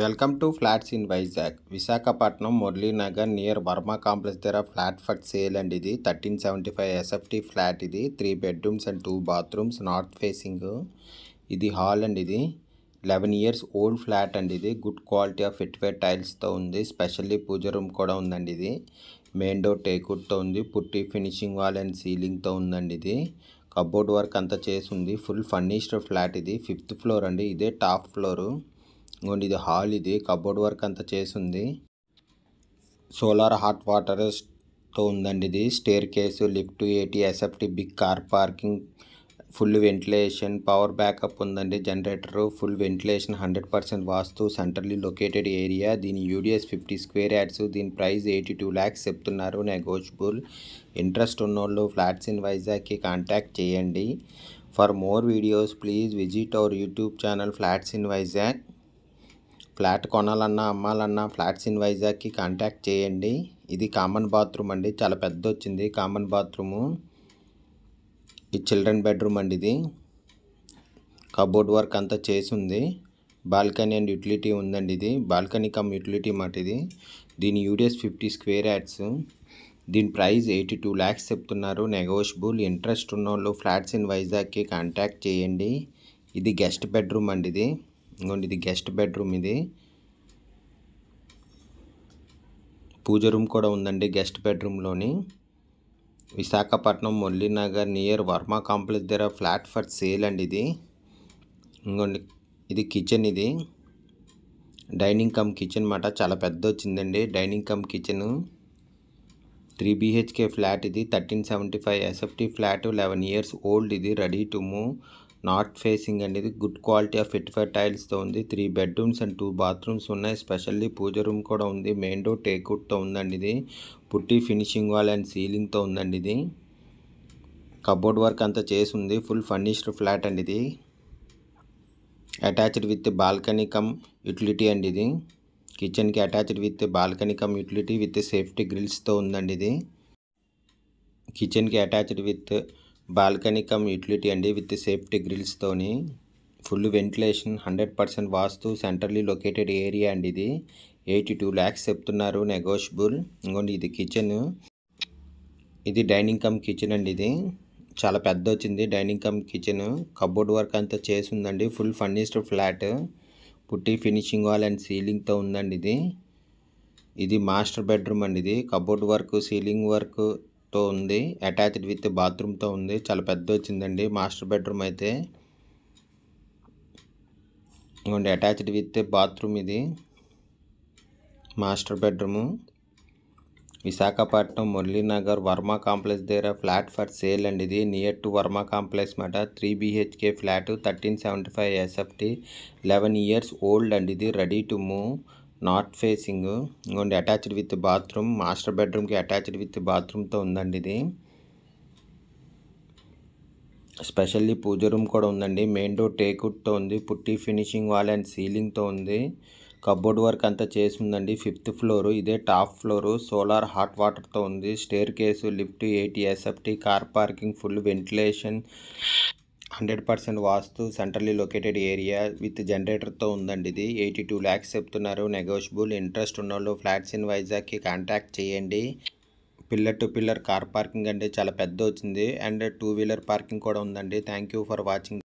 welcome to flats in Vizag Visakhapatnam Muralinagar near Varma complex దగ్గర flat for sale అండి ఇది thirteen seventy five SFT flat ఇది three bedrooms and two bathrooms north facing ఇది hall అండి ఇది eleven years old flat అండి ఇది గుడ్ క్వాలిటీ ఆఫ్ ఫిట్వేర్ టైల్స్తో ఉంది స్పెషల్లీ పూజ రూమ్ కూడా ఉందండి ఇది మెయిన్ డోర్ టేకుడ్తో ఉంది పుట్టి ఫినిషింగ్ వాల్ అండ్ సీలింగ్తో ఉందండి ఇది కబోర్డ్ వర్క్ అంతా చేసి ఉంది ఫుల్ ఫర్నిష్డ్ ఫ్లాట్ ఇది ఫిఫ్త్ ఫ్లోర్ అండి ఇదే టాప్ ఫ్లోరు ఇంకోటి ఇది హాల్ ఇది కబోర్డ్ వర్క్ అంతా చేసింది సోలార్ హాట్ వాటర్ తో ఉందండి ఇది staircase lift eighty SFT big car parking full ventilation power backup ఉందండి generator full ventilation hundred percent vastu centrally located area దీని యూడిఎస్ ఫిఫ్టీ స్క్వేర్ యాడ్స్ దీని ప్రైస్ ఎయిటీ టూ ల్యాక్స్ చెప్తున్నారు negotiable interest ఉన్నోళ్ళు flats in వైజాగ్కి contact చేయండి for more videos please visit our YouTube channel flats in Vizag flat కొనాలన్నా అమ్మాలన్నా flats in వైజాగ్కి contact చేయండి ఇది కామన్ బాత్రూమ్ అండి చాలా పెద్ద వచ్చింది కామన్ బాత్రూము ఈ చిల్డ్రన్ బెడ్రూమ్ అండి ఇది కబోర్డ్ వర్క్ అంతా చేసి ఉంది బాల్కనీ అండ్ యూటిలిటీ ఉందండి ఇది బాల్కనీ కమ్ యూటిలిటీ మాట ఇది దీని యూడిఎస్ ఫిఫ్టీ స్క్వేర్ యాడ్స్ దీని ప్రైస్ ఎయిటీ టూ ల్యాక్స్ చెప్తున్నారు నెగోషియబుల్ ఇంట్రెస్ట్ ఉన్న వాళ్ళు ఫ్లాట్స్ ఇన్ వైజాగ్కి కాంటాక్ట్ చేయండి ఇది గెస్ట్ బెడ్రూమ్ అండి ఇది ఇంకోండి ఇది గెస్ట్ బెడ్రూమ్ ఇది పూజ రూమ్ కూడా ఉందండి గెస్ట్ బెడ్రూమ్లోని విశాఖపట్నం మురళీనగర్ నియర్ వర్మ కాంప్లెక్స్ దగ్గర ఫ్లాట్ ఫర్ సేల్ అండి ఇది ఇంకోండి ఇది కిచెన్ ఇది డైనింగ్ కమ్ కిచెన్ అన్నమాట చాలా పెద్ద వచ్చిందండి dining cum kitchen three BHK flat ఇది thirteen seventy five SFT flat eleven years old ఇది ready to move north facing అనేది ఇది గుడ్ క్వాలిటీ ఆఫ్ ఫిట్ఫర్ టైల్స్తో ఉంది three bedrooms and two bathrooms ఉన్నాయి స్పెషల్లీ పూజ రూమ్ కూడా ఉంది మెయిన్ డోర్ టేక్అవుట్తో ఉందండి ఇది పుట్టి ఫినిషింగ్ వాల్ అండ్ సీలింగ్తో ఉందండి ఇది కబోర్డ్ వర్క్ అంతా చేసి ఉంది ఫుల్ ఫర్నిష్డ్ ఫ్లాట్ అండి ఇది attached with balcony cum utility అండి ఇది కిచెన్కి attached with balcony cum utility with safety గ్రిల్స్తో ఉందండి ఇది కిచెన్కి attached with balcony cum utility అండి విత్ సేఫ్టీ గ్రిల్స్తోని full ventilation hundred percent vastu centrally located area అండి ఇది ఎయిటీ టూ ల్యాక్స్ చెప్తున్నారు నెగోషియబుల్ ఇంకోండి ఇది కిచెన్ ఇది డైనింగ్ కమ్ కిచెన్ అండి ఇది చాలా పెద్ద వచ్చింది dining cum kitchen cupboard work అంతా చేసి ఉందండి full furnished flat putty finishing wall and సీలింగ్తో ఉందండి ఇది ఇది మాస్టర్ బెడ్రూమ్ అండి ఇది కబోర్డ్ వర్క్ సీలింగ్ వర్క్ తో ఉంది అటాచ్డ్ విత్ బాత్రూమ్తో ఉంది చాలా పెద్ద వచ్చిందండి మాస్టర్ బెడ్రూమ్ అయితే ఇవ్వండి అటాచ్డ్ విత్ బాత్రూమ్ ఇది master bedroom Visakhapatnam Muralinagar Varma complex దగ్గర ఫ్లాట్ ఫర్ సేల్ అండి ఇది నియర్ టు వర్మ కాంప్లెక్స్ మాట three BHK flat thirteen seventy five SFT eleven years old అండి ఇది ready to move north facing ఇంకోండి అటాచ్డ్ విత్ బాత్రూమ్ మాస్టర్ బెడ్రూమ్కి attached with బాత్రూమ్తో ఉందండి ఇది స్పెషల్లీ పూజ రూమ్ కూడా ఉందండి మెయిన్ డోర్ తో ఉంది పుట్టి ఫినిషింగ్ వాల్ అండ్ సీలింగ్తో ఉంది కబోర్డ్ వర్క్ అంతా చేసి ఉందండి ఫిఫ్త్ ఫ్లోర్ ఇదే టాప్ ఫ్లోర్ సోలార్ హాట్ వాటర్తో ఉంది staircase lift eighty SFT car parking full ventilation hundred percent vastu centrally located area with జనరేటర్తో ఉందండి ఇది ఎయిటీ టూ ల్యాక్స్ చెప్తున్నారు నెగోషియబుల్ ఇంట్రెస్ట్ వాళ్ళు ఫ్లాట్స్ ఇన్ వైజాగ్కి కాంటాక్ట్ చేయండి pillar to pillar car parking అంటే చాలా పెద్ద వచ్చింది అండ్ టూ వీలర్ పార్కింగ్ కూడా ఉందండి థ్యాంక్ యూ ఫర్ వాచింగ్